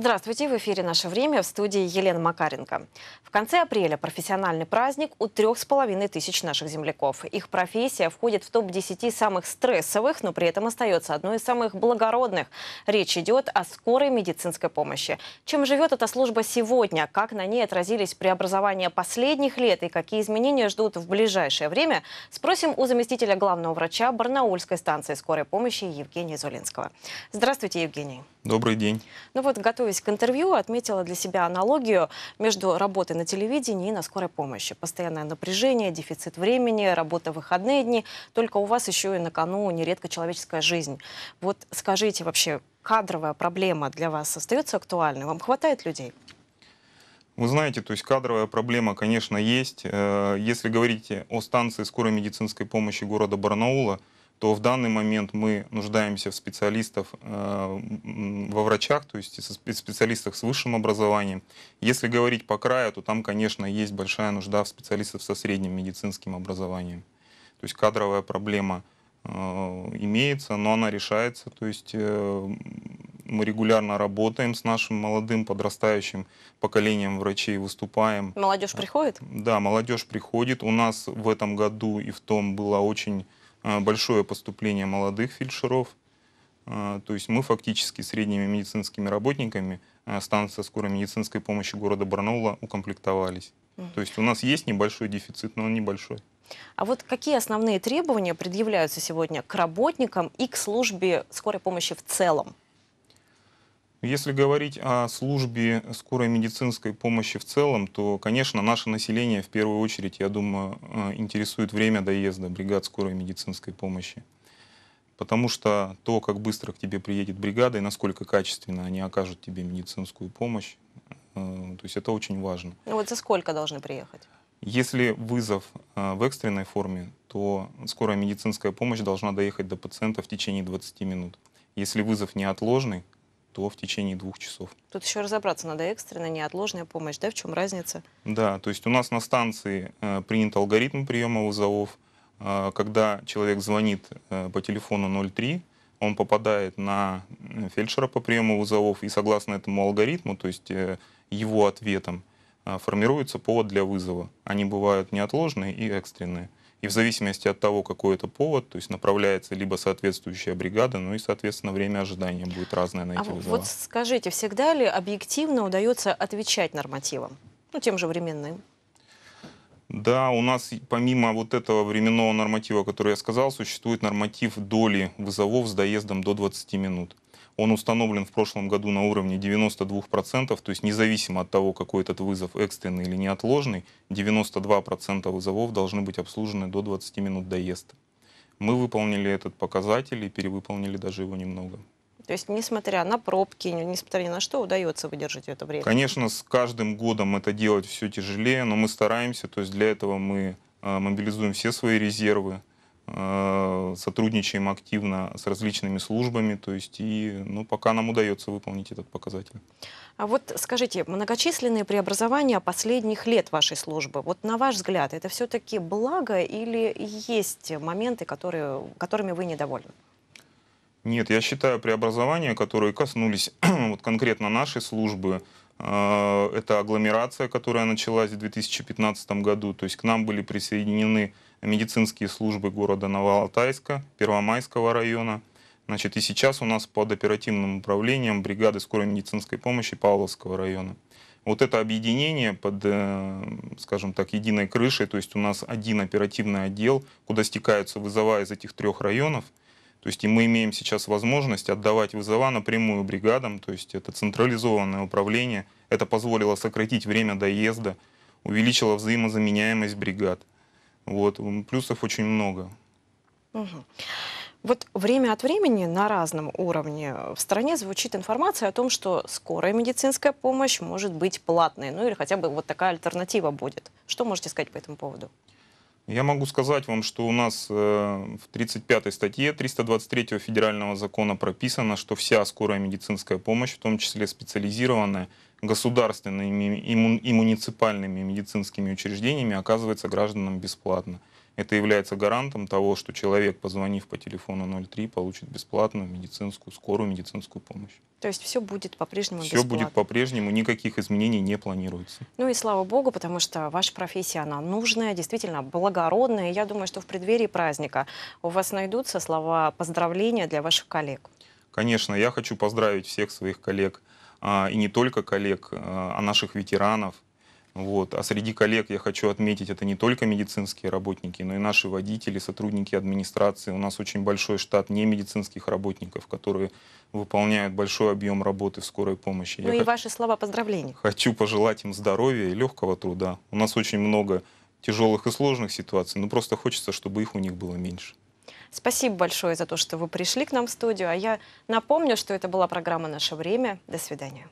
Здравствуйте, в эфире «Наше время» в студии Елена Макаренко. В конце апреля профессиональный праздник у трех с половиной тысяч наших земляков. Их профессия входит в топ-10 самых стрессовых, но при этом остается одной из самых благородных. Речь идет о скорой медицинской помощи. Чем живет эта служба сегодня, как на ней отразились преобразования последних лет и какие изменения ждут в ближайшее время, спросим у заместителя главного врача Барнаульской станции скорой помощи Евгения Зулинского. Здравствуйте, Евгений. Добрый день. Ну вот, готовясь к интервью, отметила для себя аналогию между работой на телевидении и на скорой помощи. Постоянное напряжение, дефицит времени, работа в выходные дни. Только у вас еще и на кону нередко человеческая жизнь. Вот скажите вообще, кадровая проблема для вас остается актуальной? Вам хватает людей? Вы знаете, то есть кадровая проблема, конечно, есть. Э, если говорить о станции скорой медицинской помощи города Барнаула, то в данный момент мы нуждаемся в специалистов, э, во врачах, то есть специалистах с высшим образованием. Если говорить по краю, то там, конечно, есть большая нужда в специалистов со средним медицинским образованием. То есть кадровая проблема э, имеется, но она решается. То есть э, мы регулярно работаем с нашим молодым подрастающим поколением врачей, выступаем. Молодежь приходит? Да, молодежь приходит. У нас в этом году и в том было очень а, большое поступление молодых фельдшеров. А, то есть мы фактически средними медицинскими работниками а, станция скорой медицинской помощи города Барнаула укомплектовались. То есть у нас есть небольшой дефицит, но он небольшой. А вот какие основные требования предъявляются сегодня к работникам и к службе скорой помощи в целом? Если говорить о службе скорой медицинской помощи в целом, то, конечно, наше население в первую очередь, я думаю, э, интересует время доезда бригад скорой медицинской помощи. Потому что то, как быстро к тебе приедет бригада и насколько качественно они окажут тебе медицинскую помощь, э, то есть это очень важно. Ну вот за сколько должны приехать? Если вызов э, в экстренной форме, то скорая медицинская помощь должна доехать до пациента в течение 20 минут. Если вызов неотложный, то в течение двух часов. Тут еще разобраться надо экстренная, неотложная помощь, да, в чем разница? Да, то есть у нас на станции э, принят алгоритм приема вызовов. Э, когда человек звонит э, по телефону 03, он попадает на фельдшера по приему вызовов, и согласно этому алгоритму, то есть э, его ответам, э, формируется повод для вызова. Они бывают неотложные и экстренные. И в зависимости от того, какой это повод, то есть направляется либо соответствующая бригада, ну и, соответственно, время ожидания будет разное на эти а вызова. Вот скажите, всегда ли объективно удается отвечать нормативам? Ну, тем же временным. Да, у нас помимо вот этого временного норматива, который я сказал, существует норматив доли вызовов с доездом до 20 минут. Он установлен в прошлом году на уровне 92%, то есть независимо от того, какой этот вызов экстренный или неотложный, 92% вызовов должны быть обслужены до 20 минут доезда. Мы выполнили этот показатель и перевыполнили даже его немного. То есть, несмотря на пробки, несмотря ни на что, удается выдержать это время? Конечно, с каждым годом это делать все тяжелее, но мы стараемся. То есть для этого мы а, мобилизуем все свои резервы, Э, сотрудничаем активно с различными службами, то есть и ну, пока нам удается выполнить этот показатель. А вот скажите, многочисленные преобразования последних лет вашей службы, вот на ваш взгляд, это все-таки благо или есть моменты, которые, которыми вы недовольны? Нет, я считаю преобразования, которые коснулись вот конкретно нашей службы, э, это агломерация, которая началась в 2015 году, то есть к нам были присоединены медицинские службы города Новоалтайска, Первомайского района. Значит, и сейчас у нас под оперативным управлением бригады скорой медицинской помощи Павловского района. Вот это объединение под, э, скажем так, единой крышей, то есть у нас один оперативный отдел, куда стекаются вызова из этих трех районов, то есть и мы имеем сейчас возможность отдавать вызова напрямую бригадам, то есть это централизованное управление. Это позволило сократить время доезда, увеличило взаимозаменяемость бригад. Вот, плюсов очень много. Угу. Вот время от времени на разном уровне э, в стране звучит информация о том, что скорая медицинская помощь может быть платной, ну или хотя бы вот такая альтернатива будет. Что можете сказать по этому поводу? Я могу сказать вам, что у нас э, в 35 статье 323 федерального закона прописано, что вся скорая медицинская помощь, в том числе специализированная, государственными и муниципальными медицинскими учреждениями оказывается гражданам бесплатно это является гарантом того, что человек, позвонив по телефону 03, получит бесплатную медицинскую, скорую медицинскую помощь. То есть все будет по-прежнему бесплатно. Все будет по-прежнему, никаких изменений не планируется. Ну и слава богу, потому что ваша профессия, она нужная, действительно благородная. Я думаю, что в преддверии праздника у вас найдутся слова поздравления для ваших коллег. Конечно, я хочу поздравить всех своих коллег, а, и не только коллег, а, а наших ветеранов – вот. А среди коллег я хочу отметить, это не только медицинские работники, но и наши водители, сотрудники администрации. У нас очень большой штат не медицинских работников, которые выполняют большой объем работы в скорой помощи. Ну я и ваши слова поздравлений. Хочу пожелать им здоровья и легкого труда. У нас очень много тяжелых и сложных ситуаций, но просто хочется, чтобы их у них было меньше. Спасибо большое за то, что вы пришли к нам в студию. А я напомню, что это была программа «Наше время». До свидания.